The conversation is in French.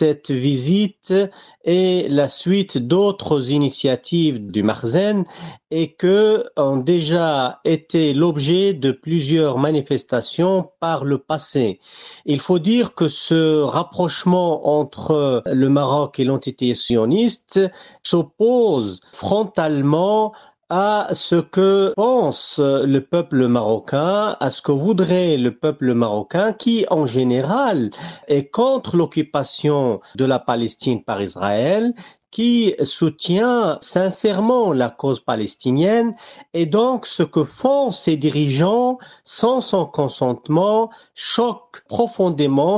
Cette visite est la suite d'autres initiatives du Marzen et que ont déjà été l'objet de plusieurs manifestations par le passé. Il faut dire que ce rapprochement entre le Maroc et l'entité sioniste s'oppose frontalement à ce que pense le peuple marocain, à ce que voudrait le peuple marocain qui, en général, est contre l'occupation de la Palestine par Israël, qui soutient sincèrement la cause palestinienne et donc ce que font ses dirigeants sans son consentement choque profondément